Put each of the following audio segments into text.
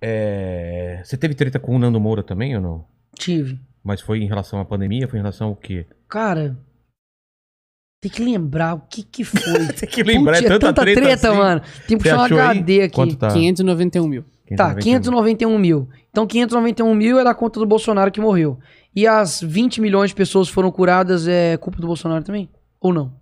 É... Você teve treta com o Nando Moura também ou não? Tive. Mas foi em relação à pandemia? Foi em relação ao quê? Cara, tem que lembrar o que que foi. tem que lembrar, Putz, é tanta, tanta treta, treta assim. mano. Tem que puxar uma HD aí? aqui. Quanto tá? 591 mil. Tá, 591 mil. Então 591 mil é da conta do Bolsonaro que morreu. E as 20 milhões de pessoas foram curadas é culpa do Bolsonaro também? Ou não?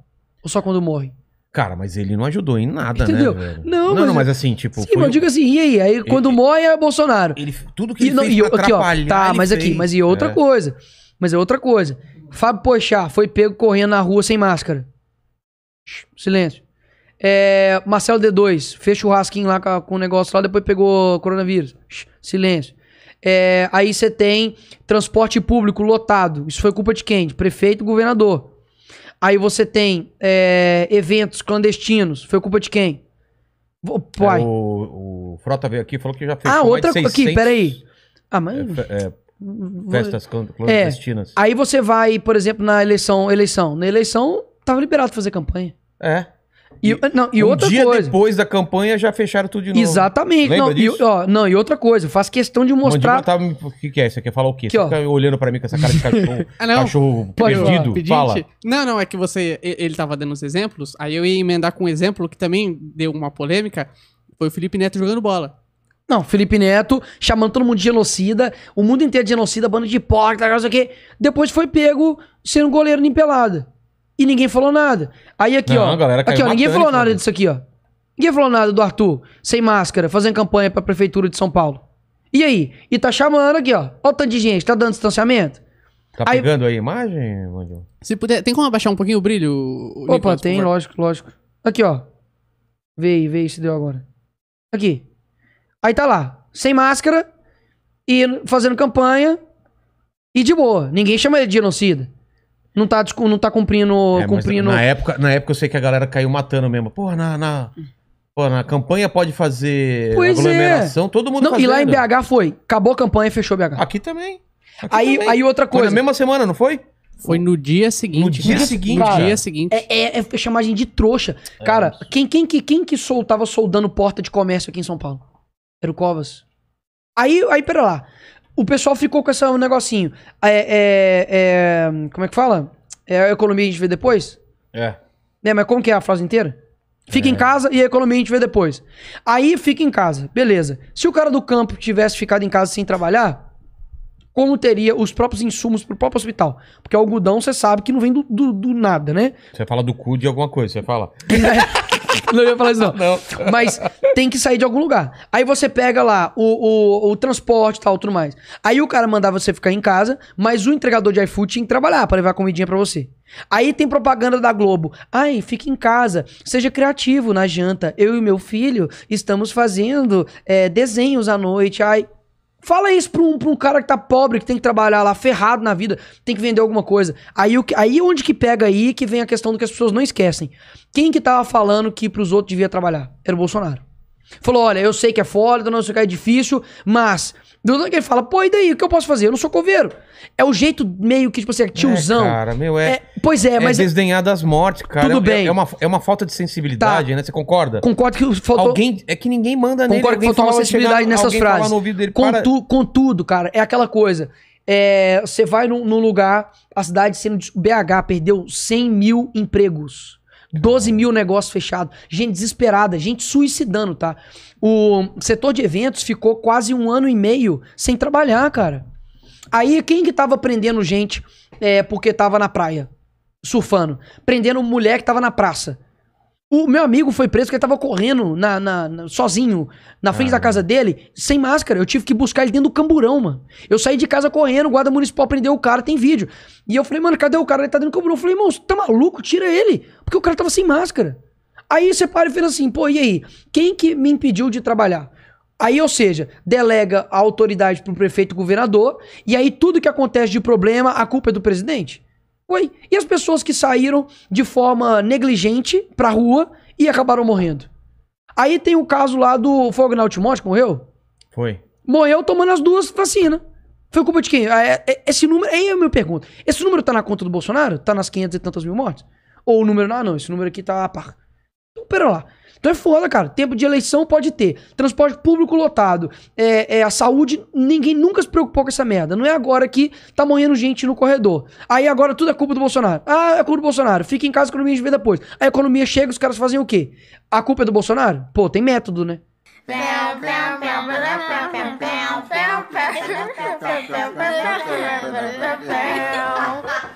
Ou só quando morre? Cara, mas ele não ajudou em nada, Entendeu? né? Entendeu? Não, não, mas... não, mas assim, tipo. Sim, foi... mas eu digo assim, e aí? Aí quando ele, é Bolsonaro. Ele, tudo que e ele não, fez pra aqui, ó, Tá, mas fez. aqui, mas e outra é. coisa. Mas é outra coisa. Fábio Pochá foi pego correndo na rua sem máscara. Silêncio. É, Marcelo D2 fez churrasquinho lá com o negócio lá, depois pegou coronavírus. Silêncio. É, aí você tem transporte público lotado. Isso foi culpa de quem? De prefeito e governador. Aí você tem é, eventos clandestinos. Foi culpa de quem? O pai. É, o, o, Frota veio aqui e falou que já fez. Ah, outra coisa. Aqui, peraí. Ah, mas. É, é festas é. clandestinas. Aí você vai, por exemplo, na eleição. eleição. Na eleição, tava liberado fazer campanha. É. E, não, e um outra dia coisa. depois da campanha já fecharam tudo de novo. Exatamente. não, disso? E, ó, não, e outra coisa, faz questão de mostrar. o que, que é? Você quer falar o quê? você ó. fica olhando pra mim com essa cara de cachorro, ah, cachorro Pode, perdido? Ó, Fala. Não, não, é que você. Ele tava dando os exemplos, aí eu ia emendar com um exemplo que também deu uma polêmica. Foi o Felipe Neto jogando bola. Não, Felipe Neto chamando todo mundo de genocida, o mundo inteiro de genocida, bando de porca não sei o quê. Depois foi pego sendo goleiro nem pelada. E ninguém falou nada. Aí aqui, não, ó. Galera, aqui, ó, ninguém falou nada disso aqui, ó. Ninguém falou nada do Arthur, sem máscara, fazendo campanha pra prefeitura de São Paulo. E aí? E tá chamando aqui, ó. Olha o tanto de gente, tá dando distanciamento. Tá aí... pegando aí a imagem, Mandinho? Se puder, tem como abaixar um pouquinho o brilho? O Opa, tem, lógico, lógico. Aqui, ó. Vê aí, vê aí se deu agora. Aqui. Aí tá lá, sem máscara e fazendo campanha e de boa. Ninguém chama ele de genocida não tá, não tá cumprindo. É, cumprindo... Na, época, na época eu sei que a galera caiu matando mesmo. Porra, na. na... Pô, na campanha pode fazer pois é. aglomeração, é. todo mundo Não, E lá em BH foi. Acabou a campanha, fechou BH. Aqui também. Aqui aí, também. aí outra coisa. Foi na mesma semana, não foi? Foi no dia seguinte. No dia cara. seguinte. no dia seguinte. É, é, é chamagem de trouxa. É cara, quem, quem, que, quem que soltava soldando porta de comércio aqui em São Paulo? Era o Covas. Aí, aí pera lá o pessoal ficou com esse negocinho. É, é, é, como é que fala? É a economia a gente vê depois? É. é mas como que é a frase inteira? Fica é. em casa e a economia a gente vê depois. Aí fica em casa, beleza. Se o cara do campo tivesse ficado em casa sem trabalhar, como teria os próprios insumos pro próprio hospital? Porque o algodão você sabe que não vem do, do, do nada, né? Você fala do cu de alguma coisa, você fala. não ia falar isso, não. não. Mas tem que sair de algum lugar. Aí você pega lá o, o, o transporte e tal, tudo mais. Aí o cara mandava você ficar em casa, mas o entregador de iFood tinha que trabalhar para levar comidinha para você. Aí tem propaganda da Globo. Ai, fique em casa, seja criativo na janta. Eu e meu filho estamos fazendo é, desenhos à noite. Ai, Fala isso pra um, pra um cara que tá pobre, que tem que trabalhar lá, ferrado na vida, tem que vender alguma coisa. Aí, o, aí onde que pega aí que vem a questão do que as pessoas não esquecem. Quem que tava falando que pros outros devia trabalhar? Era o Bolsonaro. Falou: olha, eu sei que é foda, não sei o que é difícil, mas. que ele fala, pô, e daí? O que eu posso fazer? Eu não sou coveiro. É o jeito meio que, tipo assim, é, tiozão. É, cara, meu, é, é. pois é, é, mas. É desdenhar das mortes, cara. Tudo é, é bem. É, uma, é uma falta de sensibilidade, tá. né? Você concorda? Concordo que faltou. Alguém, é que ninguém manda nele. Concordo que faltou uma sensibilidade nessas frases. No ouvido dele, Contu, para... Contudo, cara, é aquela coisa. você vai num, num lugar, a cidade sendo. BH perdeu 100 mil empregos. 12 mil negócios fechados, gente desesperada, gente suicidando, tá? O setor de eventos ficou quase um ano e meio sem trabalhar, cara. Aí quem que tava prendendo gente é, porque tava na praia, surfando? Prendendo mulher que tava na praça. O meu amigo foi preso porque ele tava correndo na, na, na sozinho, na frente ah. da casa dele, sem máscara. Eu tive que buscar ele dentro do camburão, mano. Eu saí de casa correndo, o guarda municipal prendeu o cara, tem vídeo. E eu falei, mano, cadê o cara? Ele tá dentro do camburão. Eu falei, irmão, você tá maluco? Tira ele. Porque o cara tava sem máscara. Aí você para e fez assim, pô, e aí? Quem que me impediu de trabalhar? Aí, ou seja, delega a autoridade pro prefeito e governador, e aí tudo que acontece de problema, a culpa é do presidente oi e as pessoas que saíram de forma negligente pra rua e acabaram morrendo? Aí tem o caso lá do Fognal Timóteo, que morreu? Foi. Morreu tomando as duas vacinas. Foi culpa de quem? Ah, é, é, esse número. Aí é a minha pergunta. Esse número tá na conta do Bolsonaro? Tá nas 500 e tantas mil mortes? Ou o número. Ah, não, esse número aqui tá. Então, pera lá. Então é foda, cara. Tempo de eleição pode ter. Transporte público lotado. É, é, a saúde, ninguém nunca se preocupou com essa merda. Não é agora que tá morrendo gente no corredor. Aí agora tudo é culpa do Bolsonaro. Ah, é culpa do Bolsonaro. Fica em casa, a economia vê depois. A economia chega, os caras fazem o quê? A culpa é do Bolsonaro? Pô, tem método, né?